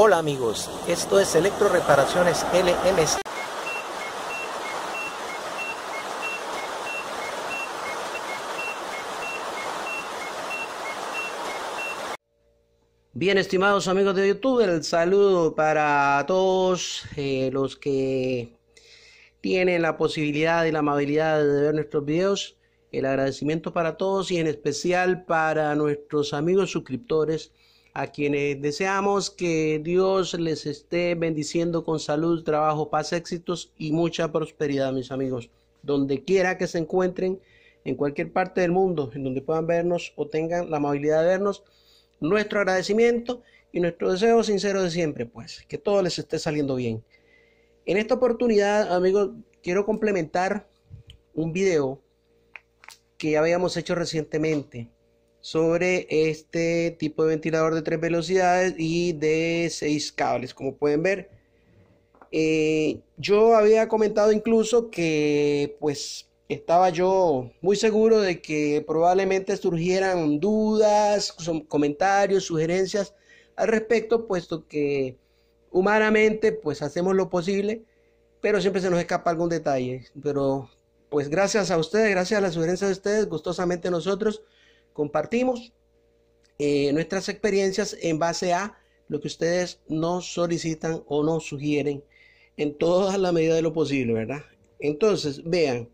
Hola amigos, esto es Electro Reparaciones LMC. Bien, estimados amigos de YouTube, el saludo para todos eh, los que tienen la posibilidad y la amabilidad de ver nuestros videos. El agradecimiento para todos y en especial para nuestros amigos suscriptores a quienes deseamos que Dios les esté bendiciendo con salud, trabajo, paz, éxitos y mucha prosperidad, mis amigos. Donde quiera que se encuentren, en cualquier parte del mundo, en donde puedan vernos o tengan la amabilidad de vernos, nuestro agradecimiento y nuestro deseo sincero de siempre, pues, que todo les esté saliendo bien. En esta oportunidad, amigos, quiero complementar un video que ya habíamos hecho recientemente sobre este tipo de ventilador de tres velocidades y de seis cables, como pueden ver. Eh, yo había comentado incluso que pues estaba yo muy seguro de que probablemente surgieran dudas, comentarios, sugerencias al respecto, puesto que humanamente pues hacemos lo posible, pero siempre se nos escapa algún detalle. Pero pues gracias a ustedes, gracias a las sugerencias de ustedes, gustosamente nosotros Compartimos eh, nuestras experiencias en base a lo que ustedes nos solicitan o nos sugieren en toda la medida de lo posible, ¿verdad? Entonces, vean,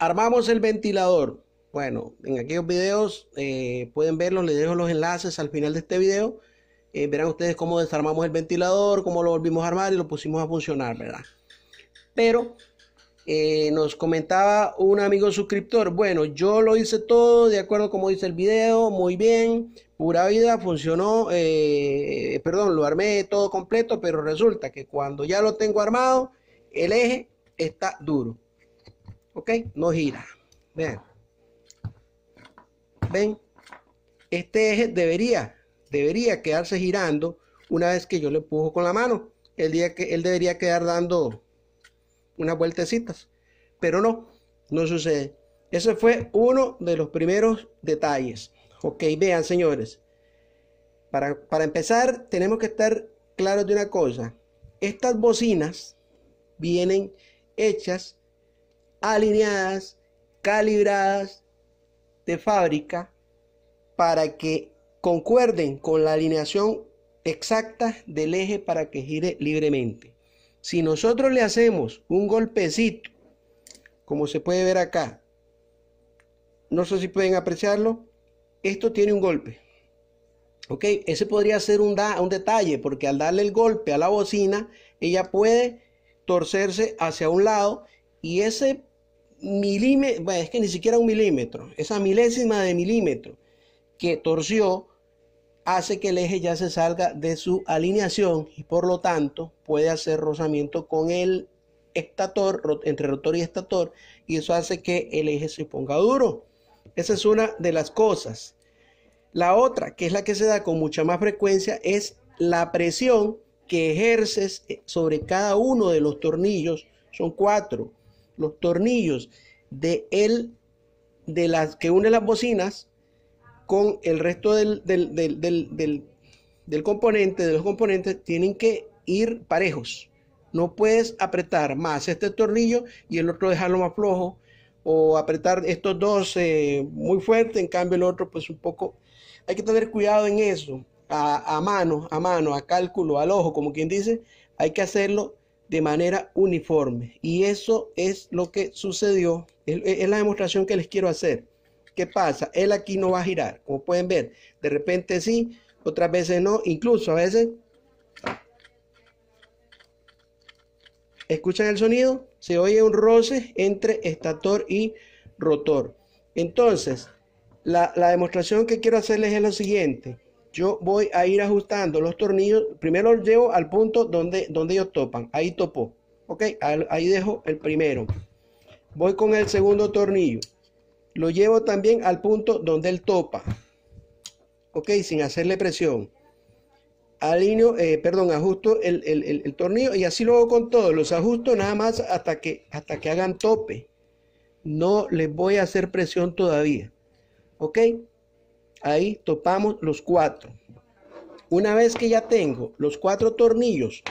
armamos el ventilador. Bueno, en aquellos videos eh, pueden verlo les dejo los enlaces al final de este video. Eh, verán ustedes cómo desarmamos el ventilador, cómo lo volvimos a armar y lo pusimos a funcionar, ¿verdad? Pero eh, nos comentaba un amigo suscriptor, bueno, yo lo hice todo de acuerdo como dice el video, muy bien, pura vida, funcionó, eh, perdón, lo armé todo completo, pero resulta que cuando ya lo tengo armado, el eje está duro, ¿ok? No gira, vean, ven, este eje debería, debería quedarse girando una vez que yo le empujo con la mano, el día que él debería quedar dando unas vueltecitas. Pero no, no sucede. Ese fue uno de los primeros detalles. Ok, vean señores. Para, para empezar, tenemos que estar claros de una cosa. Estas bocinas vienen hechas, alineadas, calibradas de fábrica para que concuerden con la alineación exacta del eje para que gire libremente. Si nosotros le hacemos un golpecito, como se puede ver acá, no sé si pueden apreciarlo, esto tiene un golpe. Ok, ese podría ser un, un detalle, porque al darle el golpe a la bocina, ella puede torcerse hacia un lado y ese milímetro, es que ni siquiera un milímetro, esa milésima de milímetro que torció hace que el eje ya se salga de su alineación y por lo tanto puede hacer rozamiento con el estator, entre rotor y estator, y eso hace que el eje se ponga duro. Esa es una de las cosas. La otra, que es la que se da con mucha más frecuencia, es la presión que ejerces eh, sobre cada uno de los tornillos. Son cuatro. Los tornillos de, el, de las que unen las bocinas con el resto del, componente, de los componentes, tienen que ir parejos. No puedes apretar más este tornillo y el otro dejarlo más flojo, o apretar estos dos eh, muy fuerte, en cambio el otro pues un poco... Hay que tener cuidado en eso, a, mano, a mano, a cálculo, al ojo, como quien dice, hay que hacerlo de manera uniforme. Y eso es lo que sucedió, es la demostración que les quiero hacer pasa? Él aquí no va a girar, como pueden ver. De repente sí, otras veces no, incluso a veces... ¿Escuchan el sonido? Se oye un roce entre estator y rotor. Entonces, la, demostración que quiero hacerles es lo siguiente yo voy a ir ajustando los tornillos. Primero llevo al punto donde, donde ellos topan. Ahí topó. Ok, ahí dejo el primero. Voy con el segundo tornillo. Lo llevo también al punto donde él topa. Ok, sin hacerle presión. Alineo, eh, perdón, ajusto el, el, tornillo y así lo hago con todos. Los ajusto nada más hasta que, hasta que hagan tope. No les voy a hacer presión todavía. Ok, ahí topamos los cuatro. Una vez que ya tengo los cuatro tornillos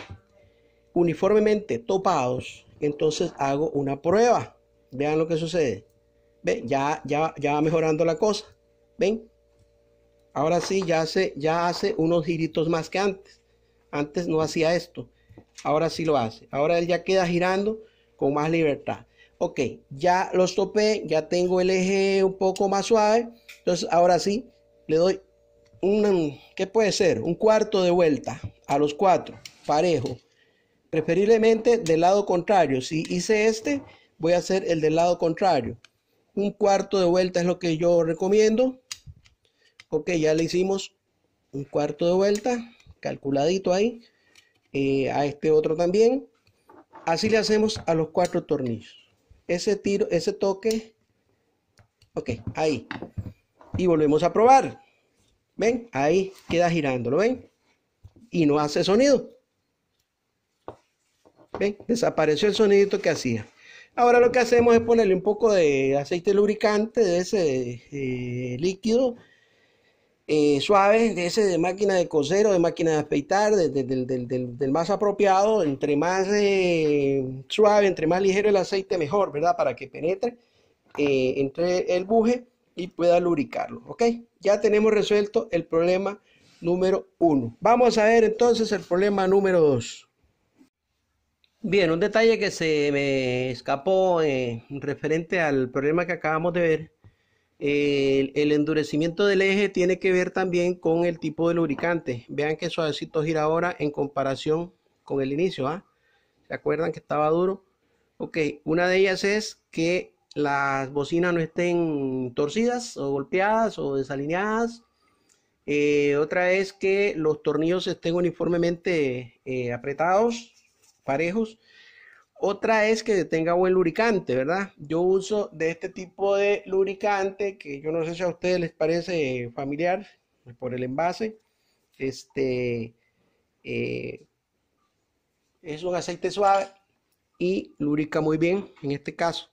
uniformemente topados, entonces hago una prueba. Vean lo que sucede. Ya, ya, ya va mejorando la cosa. ¿Ven? Ahora sí, ya hace, ya hace unos giritos más que antes. Antes no hacía esto. Ahora sí lo hace. Ahora él ya queda girando con más libertad. Ok, ya los topé, ya tengo el eje un poco más suave. Entonces ahora sí, le doy un, ¿qué puede ser? Un cuarto de vuelta a los cuatro, parejo. Preferiblemente del lado contrario. Si hice este, voy a hacer el del lado contrario un cuarto de vuelta es lo que yo recomiendo. Ok, ya le hicimos un cuarto de vuelta, calculadito ahí. Eh, a este otro también. Así le hacemos a los cuatro tornillos. Ese tiro, ese toque. Ok, ahí. Y volvemos a probar. ¿Ven? Ahí queda girando, ¿lo ven? Y no hace sonido. ¿Ven? Desapareció el sonido que hacía. Ahora lo que hacemos es ponerle un poco de aceite lubricante, de ese eh, líquido eh, suave, de ese de máquina de coser o de máquina de afeitar, del más apropiado. Entre más eh, suave, entre más ligero el aceite, mejor, ¿verdad? Para que penetre entre el buje y pueda lubricarlo, ¿ok? Ya tenemos resuelto el problema número uno. Vamos a ver entonces el problema número dos. Bien, un detalle que se me escapó eh, referente al problema que acabamos de ver, el, endurecimiento del eje tiene que ver también con el tipo de lubricante. Vean que suavecito gira ahora en comparación con el inicio. ¿ah? ¿Se acuerdan que estaba duro? Ok, una de ellas es que las bocinas no estén torcidas o golpeadas o desalineadas. Eh, otra es que los tornillos estén uniformemente eh, apretados parejos. Otra es que tenga buen lubricante, ¿verdad? Yo uso de este tipo de lubricante que yo no sé si a ustedes les parece familiar por el envase. Este eh, es un aceite suave y lubrica muy bien en este caso.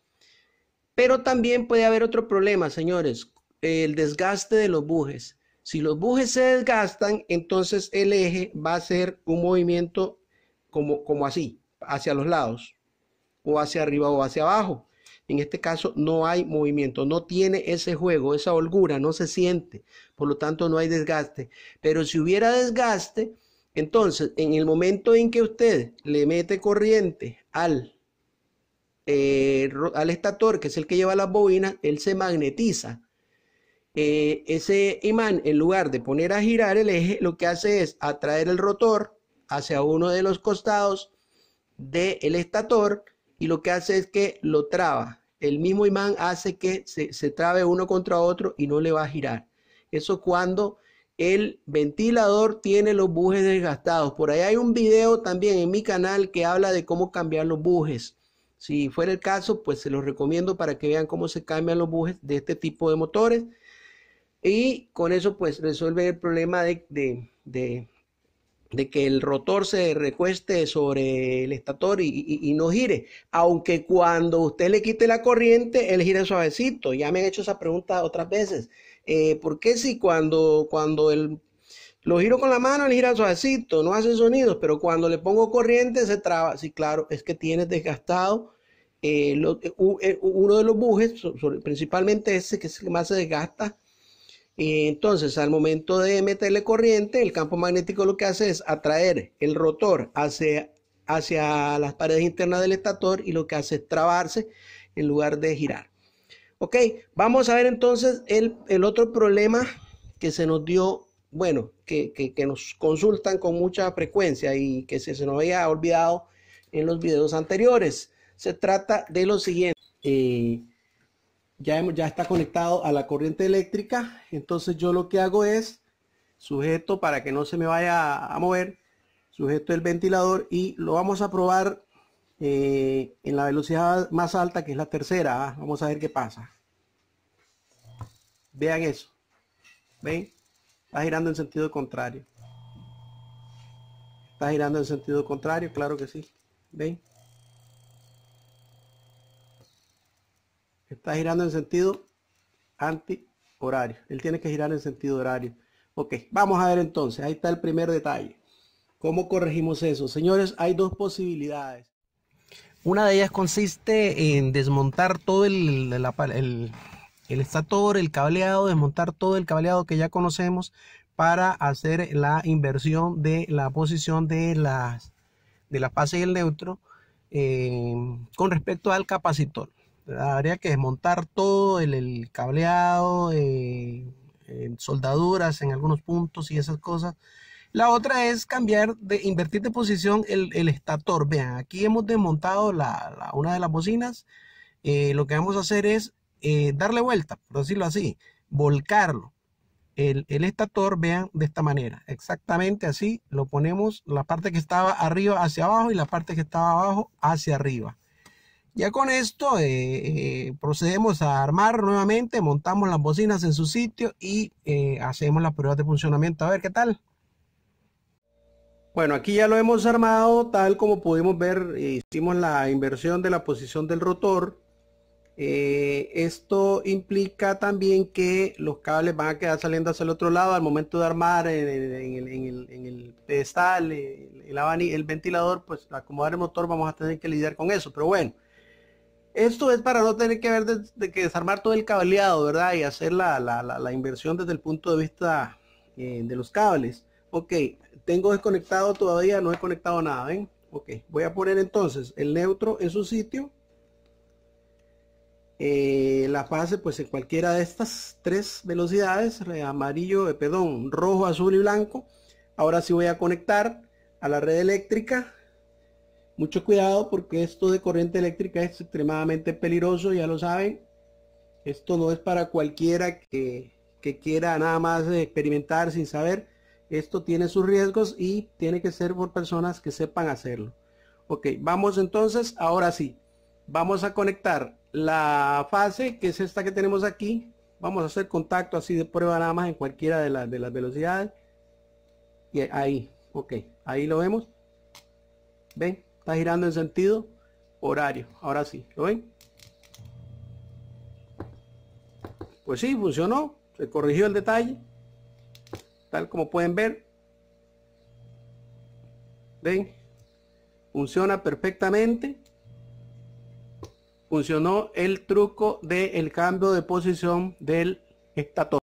Pero también puede haber otro problema, señores, el desgaste de los bujes. Si los bujes se desgastan, entonces el eje va a ser un movimiento como, así, hacia los lados, o hacia arriba o hacia abajo. En este caso no hay movimiento, no tiene ese juego, esa holgura, no se siente, por lo tanto no hay desgaste. Pero si hubiera desgaste, entonces en el momento en que usted le mete corriente al, eh, al estator, que es el que lleva las bobinas, él se magnetiza. Eh, ese imán, en lugar de poner a girar el eje, lo que hace es atraer el rotor hacia uno de los costados del estator y lo que hace es que lo traba. El mismo imán hace que se, trabe uno contra otro y no le va a girar. Eso cuando el ventilador tiene los bujes desgastados. Por ahí hay un video también en mi canal que habla de cómo cambiar los bujes. Si fuera el caso, pues se los recomiendo para que vean cómo se cambian los bujes de este tipo de motores. Y con eso pues resuelve el problema de de que el rotor se recueste sobre el estator y, no gire, aunque cuando usted le quite la corriente, él gira suavecito. Ya me han hecho esa pregunta otras veces. Eh, ¿Por qué si cuando, cuando el, lo giro con la mano, él gira suavecito, no hace sonidos, pero cuando le pongo corriente se traba? Sí, claro, es que tiene desgastado eh, eh, uno de los bujes, principalmente ese que es el que más se desgasta, y eh, Entonces, al momento de meterle corriente, el campo magnético lo que hace es atraer el rotor hacia, hacia las paredes internas del estator y lo que hace es trabarse en lugar de girar. Ok, vamos a ver entonces el, otro problema que se nos dio, bueno, que, nos consultan con mucha frecuencia y que se, nos había olvidado en los videos anteriores. Se trata de lo siguiente. Eh, ya, ya está conectado a la corriente eléctrica. Entonces yo lo que hago es sujeto para que no se me vaya a mover, sujeto el ventilador y lo vamos a probar eh, en la velocidad más alta que es la tercera. Ah, vamos a ver qué pasa. Vean eso. ¿Ven? Está girando en sentido contrario. Está girando en sentido contrario, claro que sí. ¿Ven? está girando en sentido antihorario. Él tiene que girar en sentido horario. Ok, vamos a ver entonces, ahí está el primer detalle. ¿Cómo corregimos eso? Señores, hay dos posibilidades. Una de ellas consiste en desmontar todo el, el, estator, el cableado, desmontar todo el cableado que ya conocemos para hacer la inversión de la posición de las de la fase y el neutro eh, con respecto al capacitor habría que desmontar todo el, cableado, eh, eh, soldaduras en algunos puntos y esas cosas. La otra es cambiar, de invertir de posición el, estator. Vean, aquí hemos desmontado una de las bocinas. Eh, lo que vamos a hacer es darle vuelta, por decirlo así, volcarlo. el, estator, vean, de esta manera. Exactamente así lo ponemos, la parte que estaba arriba hacia abajo y la parte que estaba abajo hacia arriba. Ya con esto eh, eh, procedemos a armar nuevamente, montamos las bocinas en su sitio y eh, hacemos las pruebas de funcionamiento. A ver qué tal. Bueno, aquí ya lo hemos armado, tal como pudimos ver, hicimos la inversión de la posición del rotor. esto implica también que los cables van a quedar saliendo hacia el otro lado al momento de armar en el, el, pedestal, el ventilador, pues acomodar el motor vamos a tener que lidiar con eso. Pero bueno, esto es para no tener que ver de, que desarmar todo el cableado, ¿verdad? Y hacer la, inversión desde el punto de vista eh, de los cables. Ok, tengo desconectado todavía, no he conectado nada, ¿ven? Ok, voy a poner entonces el neutro en su sitio. Eh, la fase pues en cualquiera de estas tres velocidades, amarillo, eh, perdón, rojo, azul y blanco. Ahora sí voy a conectar a la red eléctrica mucho cuidado porque esto de corriente eléctrica es extremadamente peligroso, ya lo saben. Esto no es para cualquiera que, quiera nada más experimentar sin saber. Esto tiene sus riesgos y tiene que ser por personas que sepan hacerlo. Ok, vamos entonces, ahora sí, vamos a conectar la fase que es esta que tenemos aquí. Vamos a hacer contacto así de prueba nada más en cualquiera de, de las velocidades. Y ahí, ok, ahí lo vemos. ¿Ven? Está girando en sentido horario. Ahora sí, ¿lo ven? Pues sí, funcionó. Se corrigió el detalle. Tal como pueden ver. ¿Ven? Funciona perfectamente. Funcionó el truco del cambio de posición del estator.